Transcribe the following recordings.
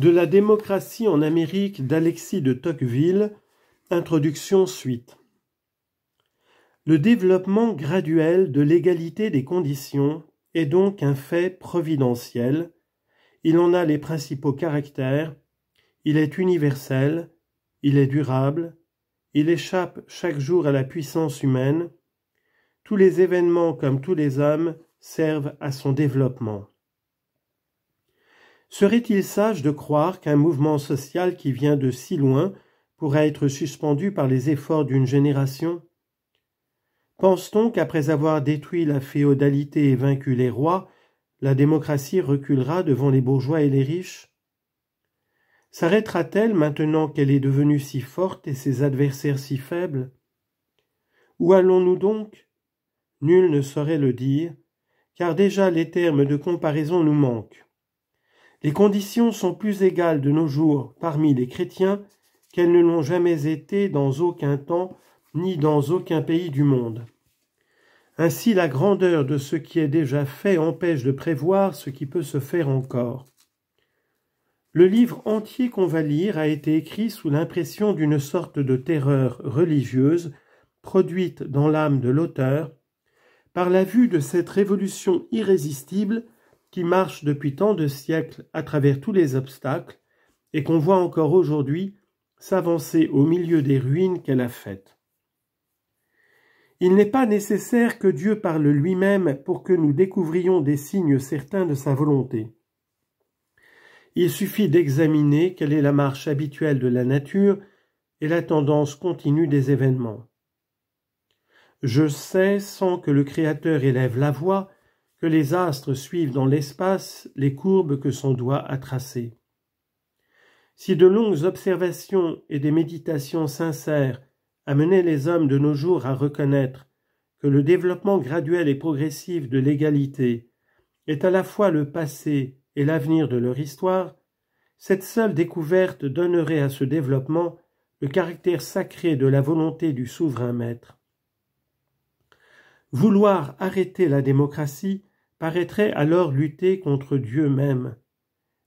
De la démocratie en Amérique d'Alexis de Tocqueville, introduction suite. Le développement graduel de l'égalité des conditions est donc un fait providentiel, il en a les principaux caractères, il est universel, il est durable, il échappe chaque jour à la puissance humaine, tous les événements comme tous les hommes servent à son développement. Serait-il sage de croire qu'un mouvement social qui vient de si loin pourra être suspendu par les efforts d'une génération Pense-t-on qu'après avoir détruit la féodalité et vaincu les rois, la démocratie reculera devant les bourgeois et les riches S'arrêtera-t-elle maintenant qu'elle est devenue si forte et ses adversaires si faibles Où allons-nous donc Nul ne saurait le dire, car déjà les termes de comparaison nous manquent. Les conditions sont plus égales de nos jours parmi les chrétiens qu'elles ne l'ont jamais été dans aucun temps ni dans aucun pays du monde. Ainsi la grandeur de ce qui est déjà fait empêche de prévoir ce qui peut se faire encore. Le livre entier qu'on va lire a été écrit sous l'impression d'une sorte de terreur religieuse produite dans l'âme de l'auteur par la vue de cette révolution irrésistible qui marche depuis tant de siècles à travers tous les obstacles et qu'on voit encore aujourd'hui s'avancer au milieu des ruines qu'elle a faites. Il n'est pas nécessaire que Dieu parle lui-même pour que nous découvrions des signes certains de sa volonté. Il suffit d'examiner quelle est la marche habituelle de la nature et la tendance continue des événements. Je sais, sans que le Créateur élève la voix, que les astres suivent dans l'espace les courbes que son doigt a tracées. Si de longues observations et des méditations sincères amenaient les hommes de nos jours à reconnaître que le développement graduel et progressif de l'égalité est à la fois le passé et l'avenir de leur histoire, cette seule découverte donnerait à ce développement le caractère sacré de la volonté du souverain maître. Vouloir arrêter la démocratie paraîtrait alors lutter contre Dieu même,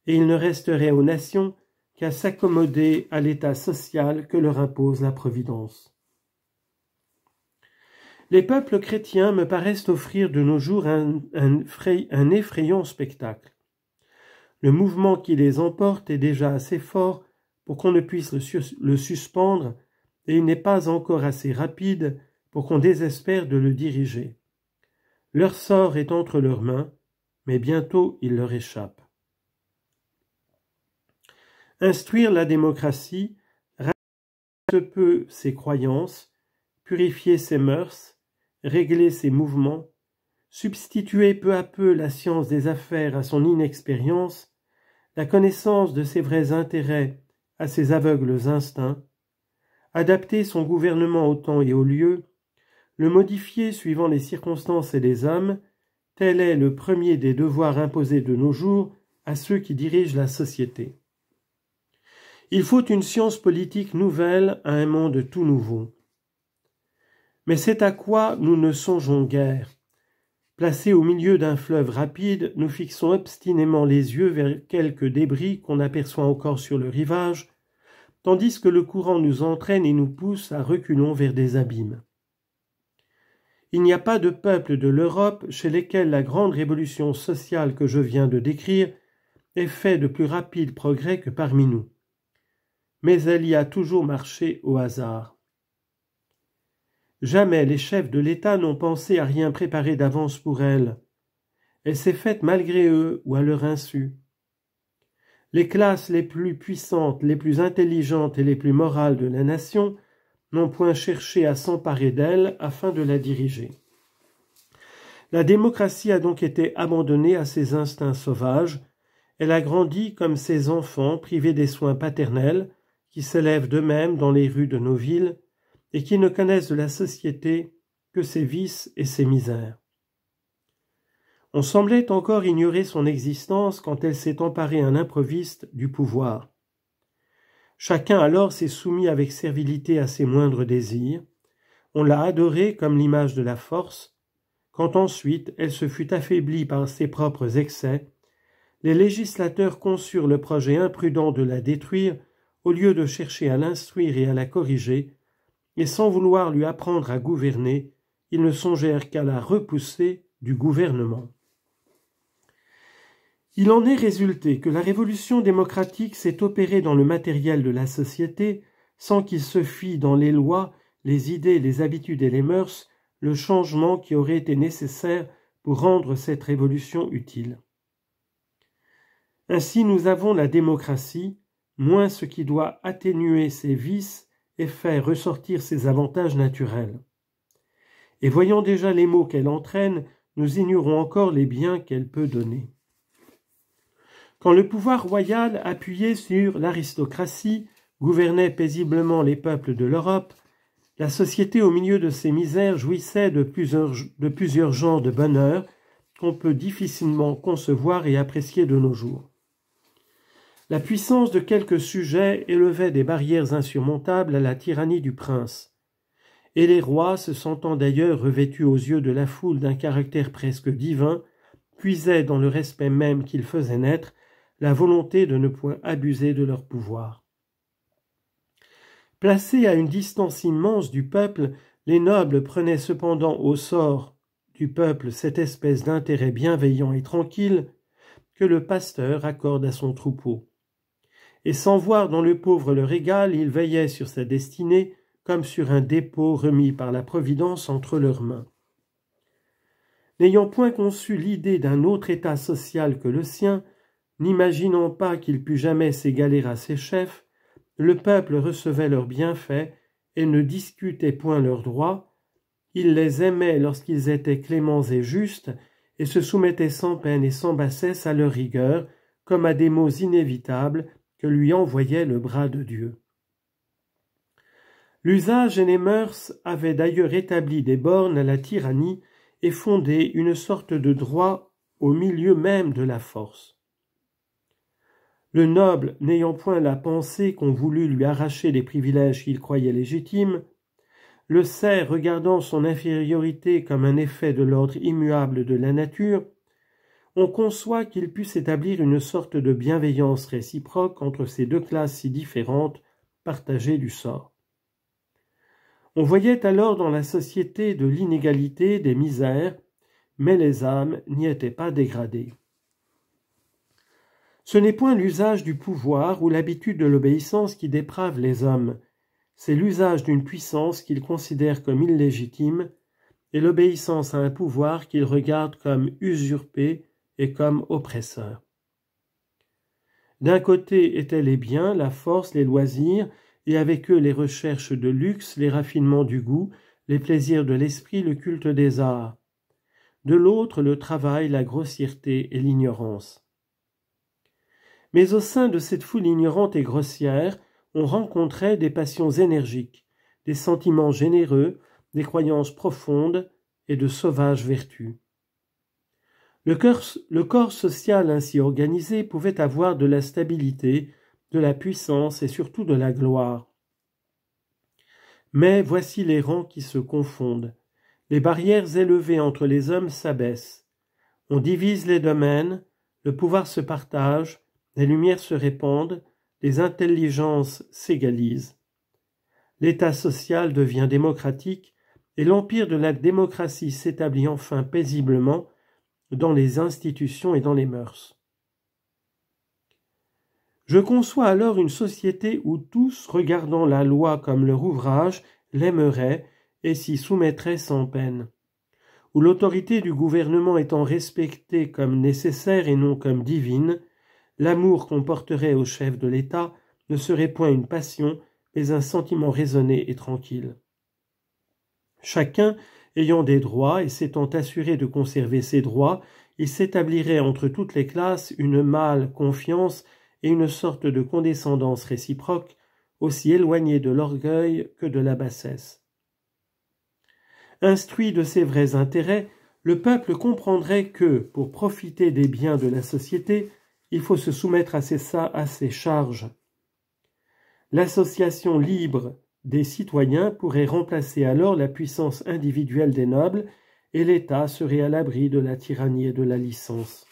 et il ne resterait aux nations qu'à s'accommoder à l'état social que leur impose la Providence. Les peuples chrétiens me paraissent offrir de nos jours un, effrayant spectacle. Le mouvement qui les emporte est déjà assez fort pour qu'on ne puisse le suspendre, et il n'est pas encore assez rapide pour qu'on désespère de le diriger. Leur sort est entre leurs mains, mais bientôt il leur échappe. Instruire la démocratie, se peu ses croyances, purifier ses mœurs, régler ses mouvements, substituer peu à peu la science des affaires à son inexpérience, la connaissance de ses vrais intérêts à ses aveugles instincts, adapter son gouvernement au temps et au lieu, le modifier suivant les circonstances et les hommes, tel est le premier des devoirs imposés de nos jours à ceux qui dirigent la société. Il faut une science politique nouvelle à un monde tout nouveau. Mais c'est à quoi nous ne songeons guère. Placés au milieu d'un fleuve rapide, nous fixons obstinément les yeux vers quelques débris qu'on aperçoit encore sur le rivage, tandis que le courant nous entraîne et nous pousse à reculons vers des abîmes. Il n'y a pas de peuple de l'Europe chez lesquels la grande révolution sociale que je viens de décrire ait fait de plus rapides progrès que parmi nous. Mais elle y a toujours marché au hasard. Jamais les chefs de l'État n'ont pensé à rien préparer d'avance pour elle. Elle s'est faite malgré eux ou à leur insu. Les classes les plus puissantes, les plus intelligentes et les plus morales de la nation n'ont point cherché à s'emparer d'elle afin de la diriger. La démocratie a donc été abandonnée à ses instincts sauvages, elle a grandi comme ses enfants privés des soins paternels, qui s'élèvent d'eux-mêmes dans les rues de nos villes, et qui ne connaissent de la société que ses vices et ses misères. On semblait encore ignorer son existence quand elle s'est emparée un l'improviste du pouvoir. Chacun alors s'est soumis avec servilité à ses moindres désirs, on l'a adorée comme l'image de la force, quand ensuite elle se fut affaiblie par ses propres excès, les législateurs conçurent le projet imprudent de la détruire au lieu de chercher à l'instruire et à la corriger, et sans vouloir lui apprendre à gouverner, ils ne songèrent qu'à la repousser du gouvernement. Il en est résulté que la révolution démocratique s'est opérée dans le matériel de la société sans qu'il se fît dans les lois, les idées, les habitudes et les mœurs le changement qui aurait été nécessaire pour rendre cette révolution utile. Ainsi nous avons la démocratie, moins ce qui doit atténuer ses vices et faire ressortir ses avantages naturels. Et voyant déjà les maux qu'elle entraîne, nous ignorons encore les biens qu'elle peut donner. Quand le pouvoir royal, appuyé sur l'aristocratie, gouvernait paisiblement les peuples de l'Europe, la société au milieu de ses misères jouissait de plusieurs, de plusieurs genres de bonheur qu'on peut difficilement concevoir et apprécier de nos jours. La puissance de quelques sujets élevait des barrières insurmontables à la tyrannie du prince, et les rois, se sentant d'ailleurs revêtus aux yeux de la foule d'un caractère presque divin, puisaient dans le respect même qu'ils faisaient naître la volonté de ne point abuser de leur pouvoir. Placés à une distance immense du peuple, les nobles prenaient cependant au sort du peuple cette espèce d'intérêt bienveillant et tranquille que le pasteur accorde à son troupeau. Et sans voir dans le pauvre leur égal, ils veillaient sur sa destinée comme sur un dépôt remis par la Providence entre leurs mains. N'ayant point conçu l'idée d'un autre état social que le sien, N'imaginons pas qu'il pût jamais s'égaler à ses chefs, le peuple recevait leurs bienfaits et ne discutait point leurs droits, il les aimait lorsqu'ils étaient cléments et justes, et se soumettait sans peine et sans bassesse à leur rigueur, comme à des maux inévitables que lui envoyait le bras de Dieu. L'usage et les mœurs avaient d'ailleurs établi des bornes à la tyrannie et fondé une sorte de droit au milieu même de la force. Le noble, n'ayant point la pensée qu'on voulut lui arracher les privilèges qu'il croyait légitimes, le ser regardant son infériorité comme un effet de l'ordre immuable de la nature, on conçoit qu'il pût s'établir une sorte de bienveillance réciproque entre ces deux classes si différentes, partagées du sort. On voyait alors dans la société de l'inégalité des misères, mais les âmes n'y étaient pas dégradées. Ce n'est point l'usage du pouvoir ou l'habitude de l'obéissance qui déprave les hommes, c'est l'usage d'une puissance qu'ils considèrent comme illégitime et l'obéissance à un pouvoir qu'ils regardent comme usurpé et comme oppresseur. D'un côté étaient les biens, la force, les loisirs, et avec eux les recherches de luxe, les raffinements du goût, les plaisirs de l'esprit, le culte des arts. De l'autre, le travail, la grossièreté et l'ignorance. Mais au sein de cette foule ignorante et grossière, on rencontrait des passions énergiques, des sentiments généreux, des croyances profondes et de sauvages vertus. Le corps, social ainsi organisé pouvait avoir de la stabilité, de la puissance et surtout de la gloire. Mais voici les rangs qui se confondent. Les barrières élevées entre les hommes s'abaissent. On divise les domaines, le pouvoir se partage, les lumières se répandent, les intelligences s'égalisent, l'état social devient démocratique et l'empire de la démocratie s'établit enfin paisiblement dans les institutions et dans les mœurs. Je conçois alors une société où tous, regardant la loi comme leur ouvrage, l'aimeraient et s'y soumettraient sans peine, où l'autorité du gouvernement étant respectée comme nécessaire et non comme divine, l'amour qu'on porterait au chef de l'État ne serait point une passion, mais un sentiment raisonné et tranquille. Chacun ayant des droits et s'étant assuré de conserver ses droits, il s'établirait entre toutes les classes une mâle confiance et une sorte de condescendance réciproque, aussi éloignée de l'orgueil que de la bassesse. Instruit de ses vrais intérêts, le peuple comprendrait que, pour profiter des biens de la société, il faut se soumettre à ces, à charges. L'association libre des citoyens pourrait remplacer alors la puissance individuelle des nobles et l'État serait à l'abri de la tyrannie et de la licence.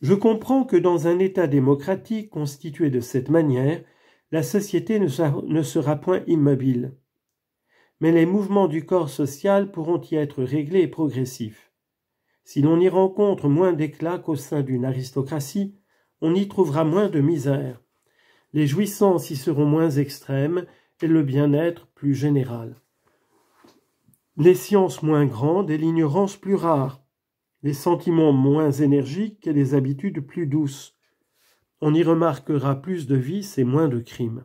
Je comprends que dans un État démocratique constitué de cette manière, la société ne sera point immobile mais les mouvements du corps social pourront y être réglés et progressifs. Si l'on y rencontre moins d'éclat qu'au sein d'une aristocratie, on y trouvera moins de misère. Les jouissances y seront moins extrêmes et le bien-être plus général. Les sciences moins grandes et l'ignorance plus rare, les sentiments moins énergiques et les habitudes plus douces. On y remarquera plus de vices et moins de crimes.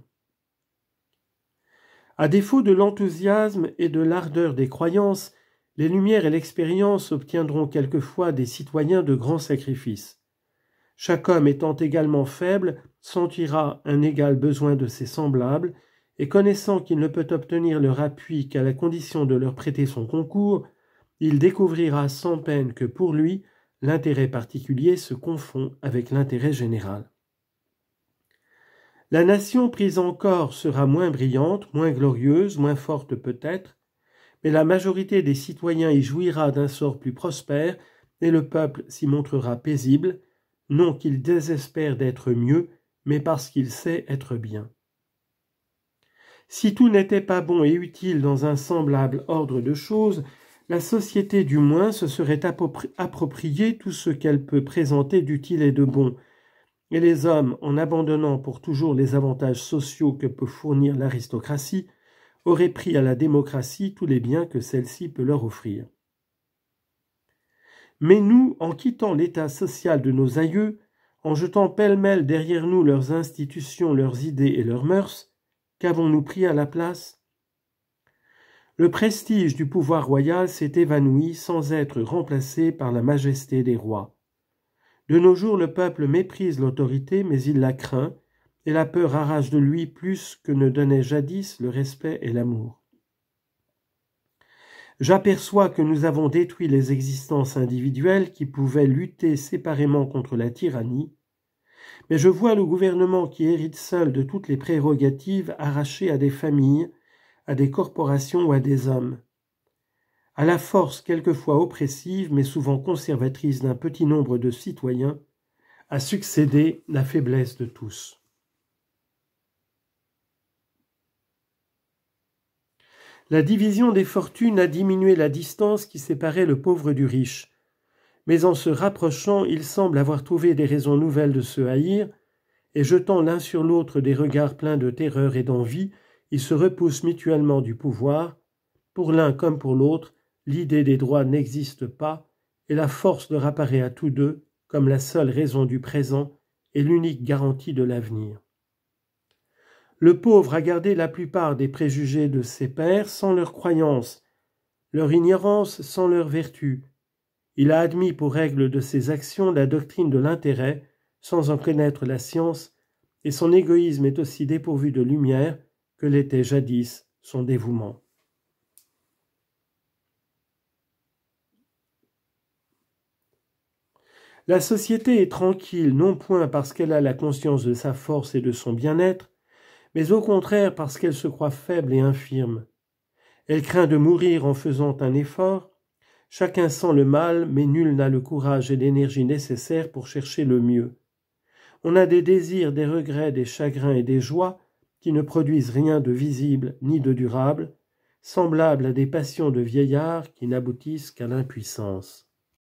À défaut de l'enthousiasme et de l'ardeur des croyances, les lumières et l'expérience obtiendront quelquefois des citoyens de grands sacrifices. Chaque homme étant également faible sentira un égal besoin de ses semblables, et connaissant qu'il ne peut obtenir leur appui qu'à la condition de leur prêter son concours, il découvrira sans peine que pour lui l'intérêt particulier se confond avec l'intérêt général. La nation prise encore sera moins brillante, moins glorieuse, moins forte peut-être, mais la majorité des citoyens y jouira d'un sort plus prospère, et le peuple s'y montrera paisible, non qu'il désespère d'être mieux, mais parce qu'il sait être bien. Si tout n'était pas bon et utile dans un semblable ordre de choses, la société du moins se serait appropriée tout ce qu'elle peut présenter d'utile et de bon, et les hommes, en abandonnant pour toujours les avantages sociaux que peut fournir l'aristocratie, auraient pris à la démocratie tous les biens que celle-ci peut leur offrir. Mais nous, en quittant l'état social de nos aïeux, en jetant pêle-mêle derrière nous leurs institutions, leurs idées et leurs mœurs, qu'avons-nous pris à la place Le prestige du pouvoir royal s'est évanoui sans être remplacé par la majesté des rois. De nos jours, le peuple méprise l'autorité, mais il la craint, et la peur arrache de lui plus que ne donnait jadis le respect et l'amour. J'aperçois que nous avons détruit les existences individuelles qui pouvaient lutter séparément contre la tyrannie, mais je vois le gouvernement qui hérite seul de toutes les prérogatives arrachées à des familles, à des corporations ou à des hommes à la force quelquefois oppressive mais souvent conservatrice d'un petit nombre de citoyens, a succédé la faiblesse de tous. La division des fortunes a diminué la distance qui séparait le pauvre du riche, mais en se rapprochant ils semblent avoir trouvé des raisons nouvelles de se haïr, et jetant l'un sur l'autre des regards pleins de terreur et d'envie, ils se repoussent mutuellement du pouvoir, pour l'un comme pour l'autre, l'idée des droits n'existe pas, et la force leur apparaît à tous deux comme la seule raison du présent et l'unique garantie de l'avenir. Le pauvre a gardé la plupart des préjugés de ses pères sans leur croyance, leur ignorance sans leur vertu. Il a admis pour règle de ses actions la doctrine de l'intérêt, sans en connaître la science, et son égoïsme est aussi dépourvu de lumière que l'était jadis son dévouement. La société est tranquille non point parce qu'elle a la conscience de sa force et de son bien-être, mais au contraire parce qu'elle se croit faible et infirme. Elle craint de mourir en faisant un effort, chacun sent le mal, mais nul n'a le courage et l'énergie nécessaires pour chercher le mieux. On a des désirs, des regrets, des chagrins et des joies qui ne produisent rien de visible ni de durable, semblables à des passions de vieillards qui n'aboutissent qu'à l'impuissance.